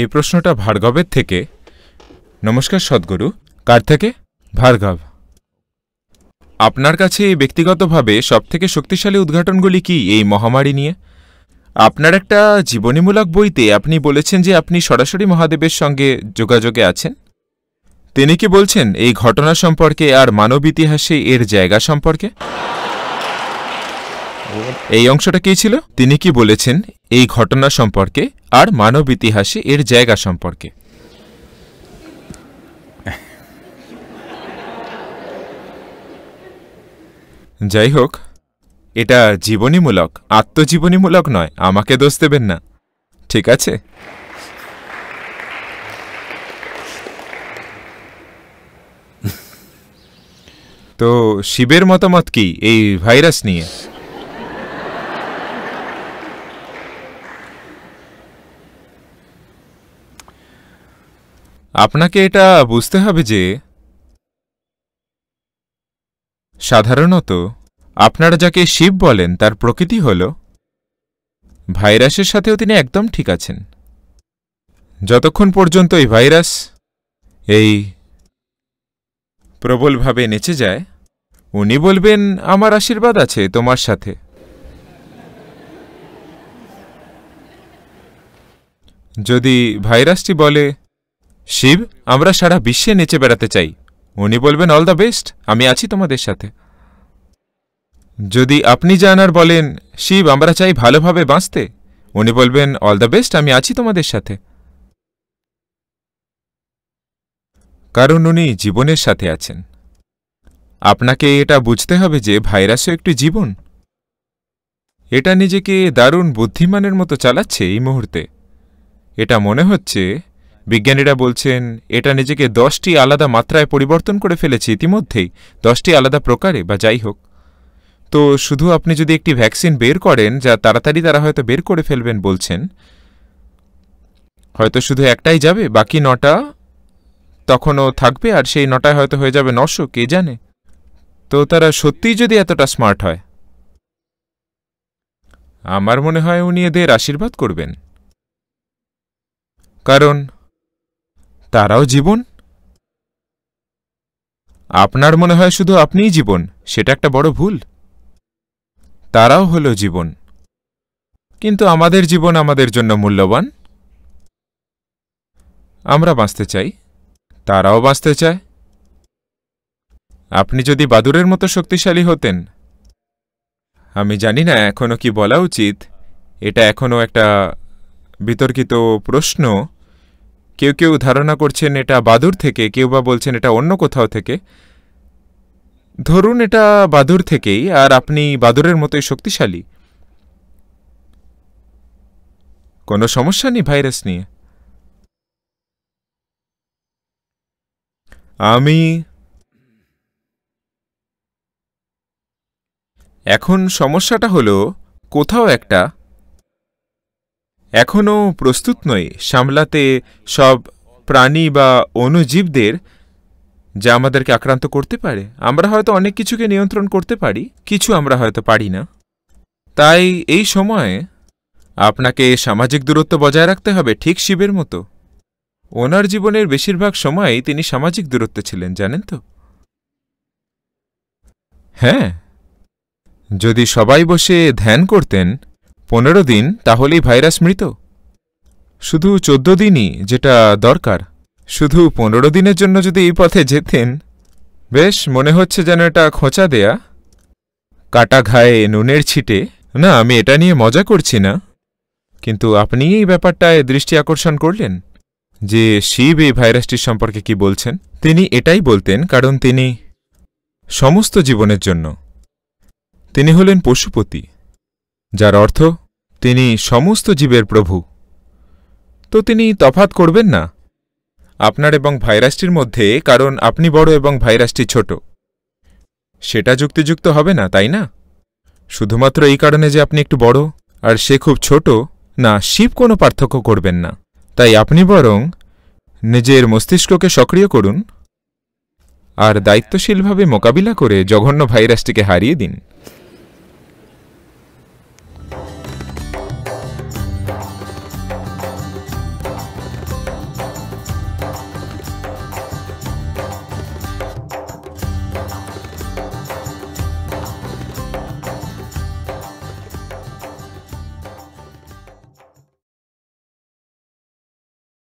এই প্রশ্নটা ভার্গবের থেকে নমস্কার সদ্গুরু কার থেকে ভার্গব আপনার কাছে ব্যক্তিগতভাবে সবথেকে শক্তিশালী উদ্ঘাটনগুলি কি এই মহামারী নিয়ে আপনার একটা জীবনীমূলক বইতে আপনি বলেছেন যে আপনি সরাসরি মহাদেবের সঙ্গে যোগাযোগে আছেন তিনি কি বলছেন এই ঘটনা সম্পর্কে আর মানব ইতিহাসে এর জায়গা সম্পর্কে এই অংশটা কী ছিল তিনি কি বলেছেন এই ঘটনা সম্পর্কে আর মানব ইতিহাসে এর জায়গা সম্পর্কে যাই হোক এটা জীবনীমূলক আত্মজীবনীমূলক নয় আমাকে দোষ দেবেন না ঠিক আছে তো শিবের মতামত কি এই ভাইরাস নিয়ে আপনাকে এটা বুঝতে হবে যে সাধারণত আপনারা যাকে শিব বলেন তার প্রকৃতি হল ভাইরাসের সাথেও তিনি একদম ঠিক আছেন যতক্ষণ পর্যন্ত এই ভাইরাস এই প্রবলভাবে নেচে যায় উনি বলবেন আমার আশীর্বাদ আছে তোমার সাথে যদি ভাইরাসটি বলে শিব আমরা সারা বিশ্বে নেচে বেড়াতে চাই উনি বলবেন অল দ্য বেস্ট আমি আছি তোমাদের সাথে যদি আপনি যান আর বলেন শিব আমরা চাই ভালোভাবে বাঁচতে উনি বলবেন অল দ্য বেস্ট আমি আছি তোমাদের সাথে কারণ উনি জীবনের সাথে আছেন আপনাকে এটা বুঝতে হবে যে ভাইরাসও একটি জীবন এটা নিজেকে দারুণ বুদ্ধিমানের মতো চালাচ্ছে এই মুহূর্তে এটা মনে হচ্ছে বিজ্ঞানীরা বলছেন এটা নিজেকে দশটি আলাদা মাত্রায় পরিবর্তন করে ফেলেছে ইতিমধ্যেই দশটি আলাদা প্রকারে বা যাই হোক তো শুধু আপনি যদি একটি ভ্যাকসিন বের করেন যা তাড়াতাড়ি তারা হয়তো বের করে ফেলবেন বলছেন হয়তো শুধু একটাই যাবে বাকি নটা তখনও থাকবে আর সেই নটায় হয়তো হয়ে যাবে নশো কে জানে তো তারা সত্যিই যদি এতটা স্মার্ট হয় আমার মনে হয় উনি এদের আশীর্বাদ করবেন কারণ তারাও জীবন আপনার মনে হয় শুধু আপনিই জীবন সেটা একটা বড় ভুল তারাও হলো জীবন কিন্তু আমাদের জীবন আমাদের জন্য মূল্যবান আমরা বাঁচতে চাই তারাও বাঁচতে চায় আপনি যদি বাদুরের মতো শক্তিশালী হতেন আমি জানি না এখনও কি বলা উচিত এটা এখনও একটা বিতর্কিত প্রশ্ন কেউ কেউ ধারণা করছেন এটা বাদুর থেকে কেউ বা বলছেন এটা অন্য কোথাও থেকে ধরুন এটা বাদুর থেকেই আর আপনি বাদুরের মতোই শক্তিশালী কোনো সমস্যা নেই ভাইরাস নিয়ে আমি এখন সমস্যাটা হলো কোথাও একটা এখনও প্রস্তুত নয় সামলাতে সব প্রাণী বা অণুজীবদের যা আমাদেরকে আক্রান্ত করতে পারে আমরা হয়তো অনেক কিছুকে নিয়ন্ত্রণ করতে পারি কিছু আমরা হয়তো পারি না তাই এই সময়ে আপনাকে সামাজিক দূরত্ব বজায় রাখতে হবে ঠিক শিবের মতো ওনার জীবনের বেশিরভাগ সময়ই তিনি সামাজিক দূরত্বে ছিলেন জানেন তো হ্যাঁ যদি সবাই বসে ধ্যান করতেন পনেরো দিন তাহলেই ভাইরাস মৃত শুধু চোদ্দ দিনই যেটা দরকার শুধু পনেরো দিনের জন্য যদি এই পথে যেতেন বেশ মনে হচ্ছে যেন এটা খোঁচা দেয়া কাটা ঘায়ে নুনের ছিটে না আমি এটা নিয়ে মজা করছি না কিন্তু আপনি এই ব্যাপারটায় দৃষ্টি আকর্ষণ করলেন যে শিব এই ভাইরাসটির সম্পর্কে কি বলছেন তিনি এটাই বলতেন কারণ তিনি সমস্ত জীবনের জন্য তিনি হলেন পশুপতি যার অর্থ তিনি সমস্ত জীবের প্রভু তো তিনি তফাত করবেন না আপনার এবং ভাইরাসটির মধ্যে কারণ আপনি বড় এবং ভাইরাসটি ছোট সেটা যুক্তিযুক্ত হবে না তাই না শুধুমাত্র এই কারণে যে আপনি একটু বড় আর সে খুব ছোট না শিব কোনো পার্থক্য করবেন না তাই আপনি বরং নিজের মস্তিষ্ককে সক্রিয় করুন আর দায়িত্বশীলভাবে মোকাবিলা করে জঘন্য ভাইরাসটিকে হারিয়ে দিন